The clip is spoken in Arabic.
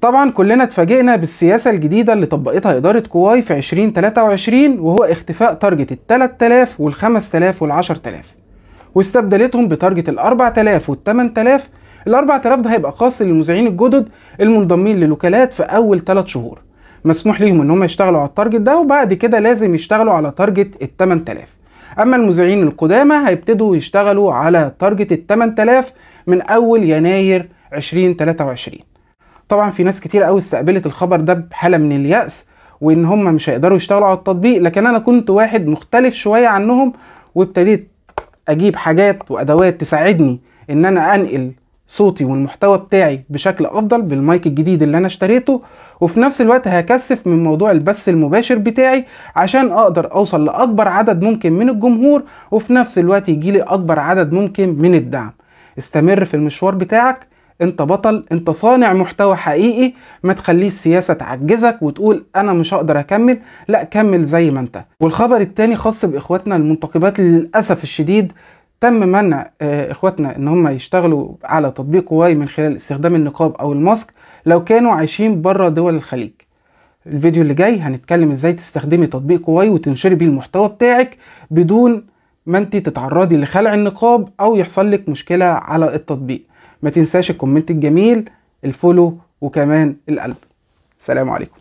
طبعا كلنا اتفاجئنا بالسياسة الجديدة اللي طبقتها إدارة كواي في 2023 وهو اختفاء تارجت ال 3000 وال 5000 وال 10000 واستبدلتهم بتارجت ال 4000 وال 8000 ال 4000 ده هيبقى خاص للمذيعين الجدد المنضمين للوكالات في أول 3 شهور مسموح ليهم ان هم يشتغلوا على التارجت ده وبعد كده لازم يشتغلوا على تارجت ال 8000 اما المذيعين القدامى هيبتدوا يشتغلوا على تارجت ال 8000 من اول يناير 2023 طبعا في ناس كتير قوي استقبلت الخبر ده بحاله من اليأس وان هم مش هيقدروا يشتغلوا على التطبيق لكن انا كنت واحد مختلف شويه عنهم وابتديت اجيب حاجات وادوات تساعدني ان انا انقل صوتي والمحتوى بتاعي بشكل افضل بالمايك الجديد اللي انا اشتريته وفي نفس الوقت هكثف من موضوع البث المباشر بتاعي عشان اقدر اوصل لاكبر عدد ممكن من الجمهور وفي نفس الوقت يجيلي اكبر عدد ممكن من الدعم استمر في المشوار بتاعك انت بطل انت صانع محتوى حقيقي ما تخليه السياسه تعجزك وتقول انا مش هقدر اكمل لا كمل زي ما انت والخبر التاني خاص باخواتنا المنتقبات للاسف الشديد تم منع آه، اخواتنا ان هم يشتغلوا على تطبيق واي من خلال استخدام النقاب او الماسك لو كانوا عايشين بره دول الخليج الفيديو اللي جاي هنتكلم ازاي تستخدمي تطبيق واي وتنشري بيه المحتوى بتاعك بدون ما انت تتعرضي لخلع النقاب او يحصل لك مشكله على التطبيق ما تنساش الكومنت الجميل الفولو وكمان القلب سلام عليكم